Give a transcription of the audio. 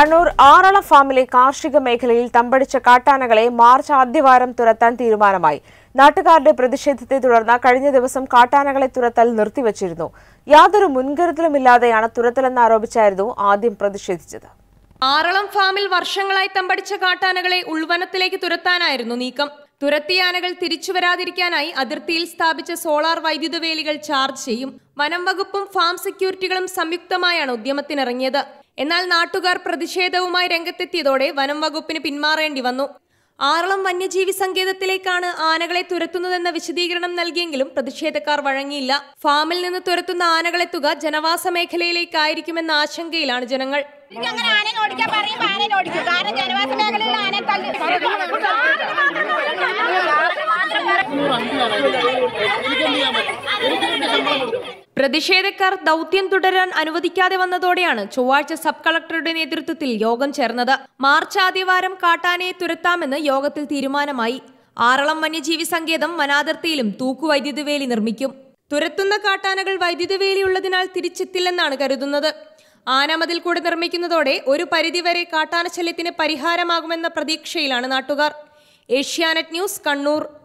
കണ്ണൂർ ആറള ഫാമിലെ കാർഷിക മേഖലയിൽ തമ്പടിച്ച കാട്ടാനകളെ മാർച്ച് ആദ്യവാരം തുരത്താൻ തീരുമാനമായി നാട്ടുകാരുടെ പ്രതിഷേധത്തെ തുടർന്ന് കഴിഞ്ഞ ദിവസം കാട്ടാനകളെ തുരത്തൽ നിർത്തിവച്ചിരുന്നു യാതൊരു മുൻകരുതലുമില്ലാതെയാണ് തുരത്തലെന്നാരോപിച്ചായിരുന്നു ആദ്യം പ്രതിഷേധിച്ചത് ആറളം ഫാമിൽ വർഷങ്ങളായി തമ്പടിച്ച കാട്ടാനകളെ ഉൾവനത്തിലേക്ക് തുരത്താനായിരുന്നു നീക്കം തുരത്തിയാനകൾ തിരിച്ചു വരാതിരിക്കാനായി അതിർത്തിയിൽ സ്ഥാപിച്ച സോളാർ വൈദ്യുത വേലികൾ ചാർജ് ചെയ്യും വനം വകുപ്പും ഫാം സെക്യൂരിറ്റികളും സംയുക്തമായാണ് ഉദ്യമത്തിനിറങ്ങിയത് എന്നാൽ നാട്ടുകാർ പ്രതിഷേധവുമായി രംഗത്തെത്തിയതോടെ വനം വകുപ്പിന് പിന്മാറേണ്ടി വന്നു ആറളം വന്യജീവി സങ്കേതത്തിലേക്കാണ് ആനകളെ തുരത്തുന്നതെന്ന വിശദീകരണം നൽകിയെങ്കിലും പ്രതിഷേധക്കാർ വഴങ്ങിയില്ല ഫാമിൽ നിന്ന് തുരത്തുന്ന ആനകളെ തുക ജനവാസ മേഖലയിലേക്കായിരിക്കുമെന്ന ആശങ്കയിലാണ് ജനങ്ങൾ ആനയെ ഓടിക്കാൻ പറയും ആനയെ ഓടിക്കും കാരണം ജനവാസ മേഖലയിൽ പ്രതിഷേധക്കാർ ദൗത്യം തുടരാൻ അനുവദിക്കാതെ വന്നതോടെയാണ് ചൊവ്വാഴ്ച സബ് കളക്ടറുടെ നേതൃത്വത്തിൽ യോഗം ചേർന്നത് മാർച്ച് ആദ്യവാരം കാട്ടാനയെ തുരത്താമെന്ന് യോഗത്തിൽ തീരുമാനമായി ആറളം വന്യജീവി സങ്കേതം വനാതിർത്തിയിലും തൂക്കു വേലി നിർമ്മിക്കും തുരത്തുന്ന കാട്ടാനകൾ വൈദ്യുതി വേലിയുള്ളതിനാൽ തിരിച്ചെത്തില്ലെന്നാണ് കരുതുന്നത് ആനമതിൽ കൂടെ നിർമ്മിക്കുന്നതോടെ ഒരു പരിധിവരെ കാട്ടാനശല്യത്തിന് പരിഹാരമാകുമെന്ന പ്രതീക്ഷയിലാണ് നാട്ടുകാർ ഏഷ്യാനെറ്റ് ന്യൂസ് കണ്ണൂർ